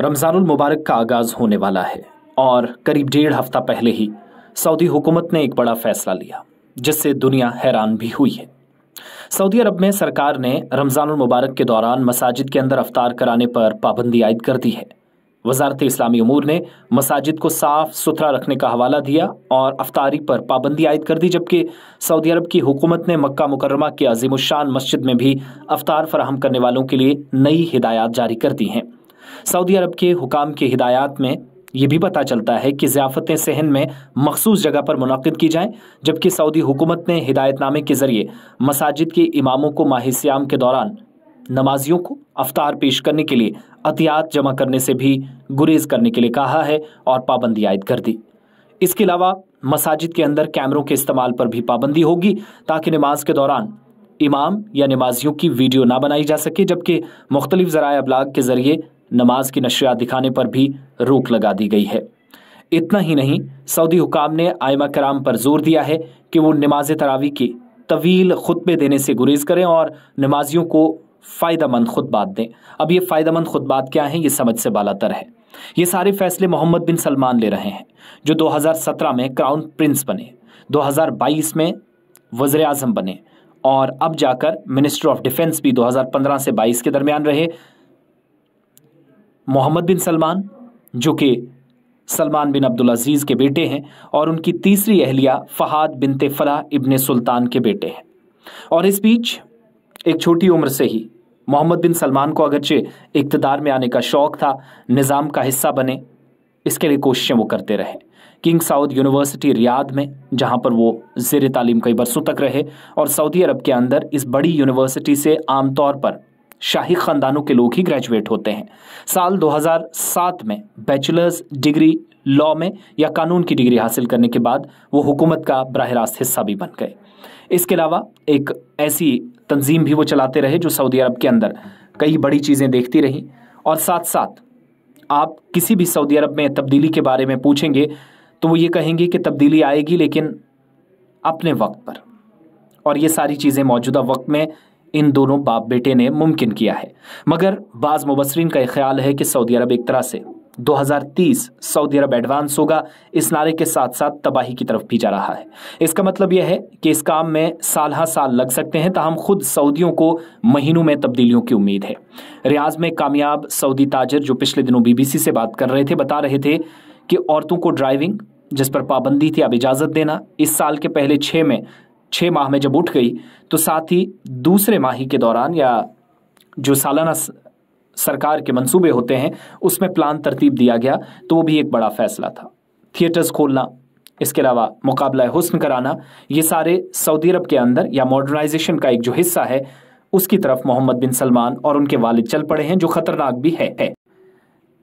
रमज़ानुल मुबारक का आगाज़ होने वाला है और करीब डेढ़ हफ्ता पहले ही सऊदी हुकूमत ने एक बड़ा फैसला लिया जिससे दुनिया हैरान भी हुई है सऊदी अरब में सरकार ने रमज़ानुल मुबारक के दौरान मसाजिद के अंदर अफ्तार कराने पर पाबंदी आयद कर दी है वजारत इस्लामी अमूर ने मसाजिद को साफ सुथरा रखने का हवाला दिया और अफतारी पर पाबंदी आयद कर दी जबकि सऊदी अरब की हुकूमत ने मक्का मुकरमा की अजीम शान मस्जिद में भी अफतार फराहम करने वालों के लिए नई हिदायत जारी कर दी हैं सऊदी अरब के हुकाम की हिदायत में ये भी पता चलता है कि ज़ियाफ़तें सहन में मखसूस जगह पर मुनद की जाएं जबकि सऊदी हुकूमत ने हिदायतनामे के ज़रिए मसाजिद के इमामों को माह के दौरान नमाजियों को अफ्तार पेश करने के लिए अतियात जमा करने से भी गुरेज करने के लिए कहा है और पाबंदी आयद कर दी इसके अलावा मसाजिद के अंदर कैमरों के इस्तेमाल पर भी पाबंदी होगी ताकि नमाज के दौरान इमाम या नमाजियों की वीडियो ना बनाई जा सके जबकि मुख्तलिफ ज़रा अबलाग के ज़रिए नमाज की नशरियात दिखाने पर भी रोक लगा दी गई है इतना ही नहीं सऊदी हुकाम ने आयमा कराम पर जोर दिया है कि वो नमाज तरावी की तवील खुतबे देने से गुरेज करें और नमाजियों को फ़ायदा मंद खुतबात दें अब ये फ़ायदा मंद खुतबात क्या हैं ये समझ से बालातर है ये सारे फैसले मोहम्मद बिन सलमान ले रहे हैं जो 2017 में क्राउन प्रिंस बने 2022 में वजर अजम बने और अब जाकर मिनिस्टर ऑफ डिफेंस भी 2015 से 22 के दरमियान रहे मोहम्मद बिन सलमान जो कि सलमान बिन अब्दुल अजीज़ के बेटे हैं और उनकी तीसरी अहलिया फ़हाद बिनते फ़ला इब्ने सुल्तान के बेटे हैं और इस बीच एक छोटी उम्र से ही मोहम्मद बिन सलमान को अगरचे इकतदार में आने का शौक़ था निज़ाम का हिस्सा बने इसके लिए कोशिशें वो करते रहे किंग साउद यूनिवर्सिटी रियाद में जहाँ पर वो जेर तालीम कई बरसों तक रहे और सऊदी अरब के अंदर इस बड़ी यूनिवर्सिटी से आमतौर पर शाही ख़ानदानों के लोग ही ग्रेजुएट होते हैं साल 2007 में बैचलर्स डिग्री लॉ में या कानून की डिग्री हासिल करने के बाद वो हुकूमत का बरह रास्त हिस्सा भी बन गए इसके अलावा एक ऐसी तंजीम भी वो चलाते रहे जो सऊदी अरब के अंदर कई बड़ी चीज़ें देखती रहीं और साथ साथ आप किसी भी सऊदी अरब में तब्दीली के बारे में पूछेंगे तो वो ये कहेंगे कि तब्दीली आएगी लेकिन अपने वक्त पर और ये सारी चीज़ें मौजूदा वक्त में इन दोनों बाप बेटे ने मुमकिन किया है मगर बाज़ मुबसरीन का ख्याल है कि सऊदी अरब एक तरह से 2030 सऊदी अरब एडवांस होगा इस नारे के साथ साथ तबाही की तरफ भी जा रहा है इसका मतलब यह है कि इस काम में साल हा साल लग सकते हैं तहम खुद सऊदियों को महीनों में तब्दीलियों की उम्मीद है रियाज में कामयाब सऊदी ताजर जो पिछले दिनों बीबीसी से बात कर रहे थे बता रहे थे कि औरतों को ड्राइविंग जिस पर पाबंदी थी अब इजाज़त देना इस साल के पहले छः में छः माह में जब उठ गई तो साथ ही दूसरे माही के दौरान या जो सालाना सरकार के मंसूबे होते हैं उसमें प्लान तरतीब दिया गया तो वो भी एक बड़ा फैसला था थिएटर्स खोलना इसके अलावा मुकाबला हुस्न कराना ये सारे सऊदी अरब के अंदर या मॉडर्नाइजेशन का एक जो हिस्सा है उसकी तरफ मोहम्मद बिन सलमान और उनके वालिद चल पड़े हैं जो खतरनाक भी है, है।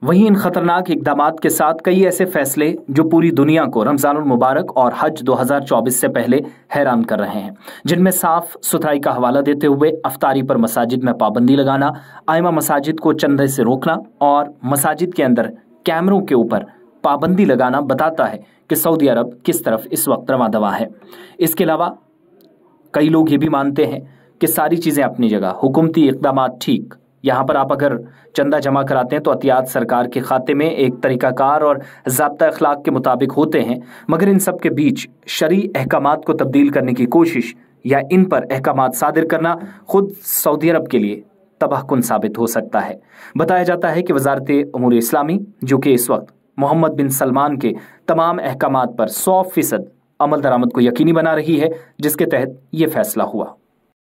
वहीं इन खतरनाक इकदाम के साथ कई ऐसे फैसले जो पूरी दुनिया को रमजान मुबारक और हज 2024 से पहले हैरान कर रहे हैं जिनमें साफ सुथराई का हवाला देते हुए अफतारी पर मसाजिद में पाबंदी लगाना आयमा मसाजिद को चंदे से रोकना और मसाजिद के अंदर कैमरों के ऊपर पाबंदी लगाना बताता है कि सऊदी अरब किस तरफ इस वक्त रवा दवा है इसके अलावा कई लोग ये भी मानते हैं कि सारी चीज़ें अपनी जगह हुकूमती इकदाम ठीक यहाँ पर आप अगर चंदा जमा कराते हैं तो अतियात सरकार के खाते में एक तरीकाकार और जबता अखलाक के मुताबिक होते हैं मगर इन सब के बीच शरी अहकाम को तब्दील करने की कोशिश या इन पर अहकाम सादिर करना खुद सऊदी अरब के लिए तबाहकुन साबित हो सकता है बताया जाता है कि वजारत अमूर इस्लामी जो कि इस वक्त मोहम्मद बिन सलमान के तमाम अहकाम पर सौ फीसद अमल दरामद को यकीनी बना रही है जिसके तहत ये फैसला हुआ